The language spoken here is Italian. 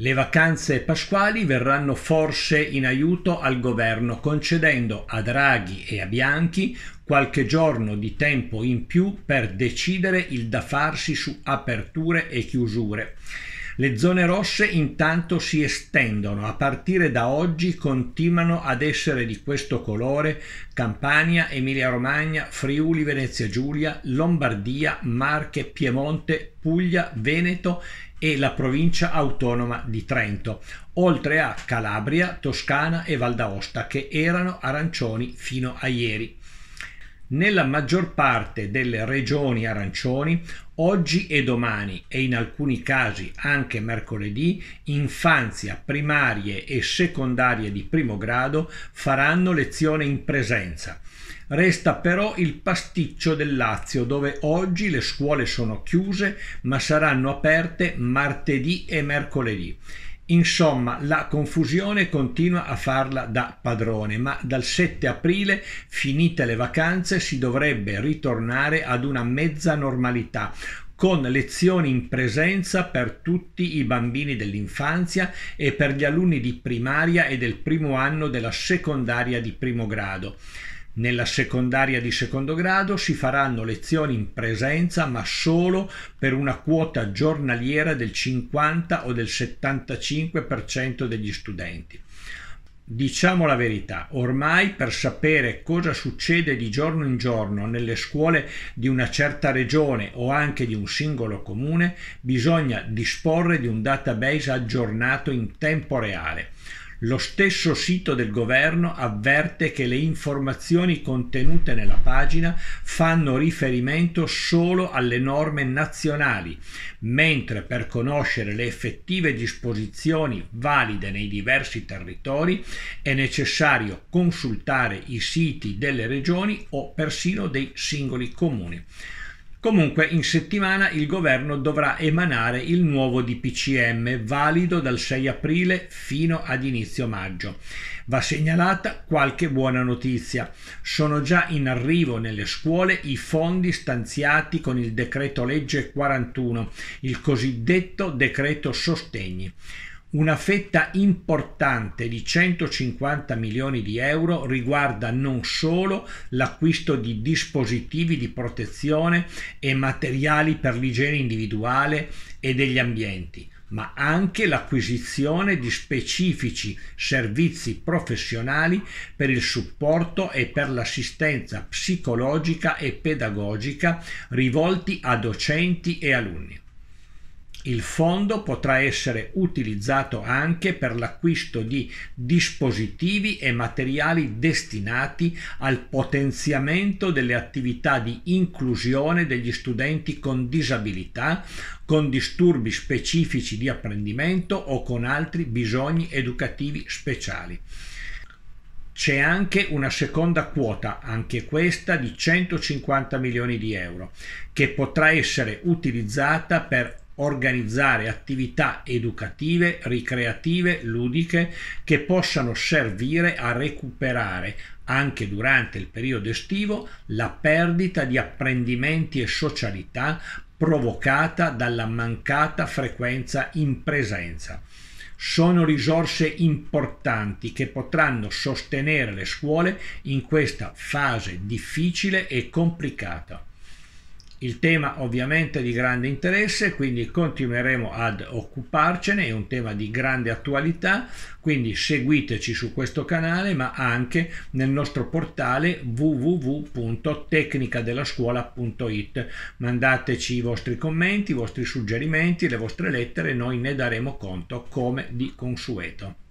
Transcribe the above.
Le vacanze pasquali verranno forse in aiuto al governo concedendo a Draghi e a Bianchi qualche giorno di tempo in più per decidere il da farsi su aperture e chiusure. Le zone rosse intanto si estendono, a partire da oggi continuano ad essere di questo colore Campania, Emilia-Romagna, Friuli, Venezia Giulia, Lombardia, Marche, Piemonte, Puglia, Veneto e la provincia autonoma di Trento, oltre a Calabria, Toscana e Val d'Aosta che erano arancioni fino a ieri. Nella maggior parte delle regioni arancioni oggi e domani e in alcuni casi anche mercoledì infanzia primarie e secondarie di primo grado faranno lezione in presenza. Resta però il pasticcio del Lazio dove oggi le scuole sono chiuse ma saranno aperte martedì e mercoledì Insomma, la confusione continua a farla da padrone, ma dal 7 aprile, finite le vacanze, si dovrebbe ritornare ad una mezza normalità, con lezioni in presenza per tutti i bambini dell'infanzia e per gli alunni di primaria e del primo anno della secondaria di primo grado. Nella secondaria di secondo grado si faranno lezioni in presenza ma solo per una quota giornaliera del 50 o del 75% degli studenti. Diciamo la verità, ormai per sapere cosa succede di giorno in giorno nelle scuole di una certa regione o anche di un singolo comune bisogna disporre di un database aggiornato in tempo reale. Lo stesso sito del governo avverte che le informazioni contenute nella pagina fanno riferimento solo alle norme nazionali, mentre per conoscere le effettive disposizioni valide nei diversi territori è necessario consultare i siti delle regioni o persino dei singoli comuni. Comunque in settimana il governo dovrà emanare il nuovo DPCM valido dal 6 aprile fino ad inizio maggio. Va segnalata qualche buona notizia. Sono già in arrivo nelle scuole i fondi stanziati con il decreto legge 41, il cosiddetto decreto sostegni. Una fetta importante di 150 milioni di euro riguarda non solo l'acquisto di dispositivi di protezione e materiali per l'igiene individuale e degli ambienti, ma anche l'acquisizione di specifici servizi professionali per il supporto e per l'assistenza psicologica e pedagogica rivolti a docenti e alunni. Il fondo potrà essere utilizzato anche per l'acquisto di dispositivi e materiali destinati al potenziamento delle attività di inclusione degli studenti con disabilità, con disturbi specifici di apprendimento o con altri bisogni educativi speciali. C'è anche una seconda quota, anche questa di 150 milioni di euro, che potrà essere utilizzata per organizzare attività educative, ricreative, ludiche che possano servire a recuperare anche durante il periodo estivo la perdita di apprendimenti e socialità provocata dalla mancata frequenza in presenza. Sono risorse importanti che potranno sostenere le scuole in questa fase difficile e complicata. Il tema ovviamente è di grande interesse, quindi continueremo ad occuparcene, è un tema di grande attualità, quindi seguiteci su questo canale ma anche nel nostro portale www.tecnicadelascuola.it. Mandateci i vostri commenti, i vostri suggerimenti, le vostre lettere, noi ne daremo conto come di consueto.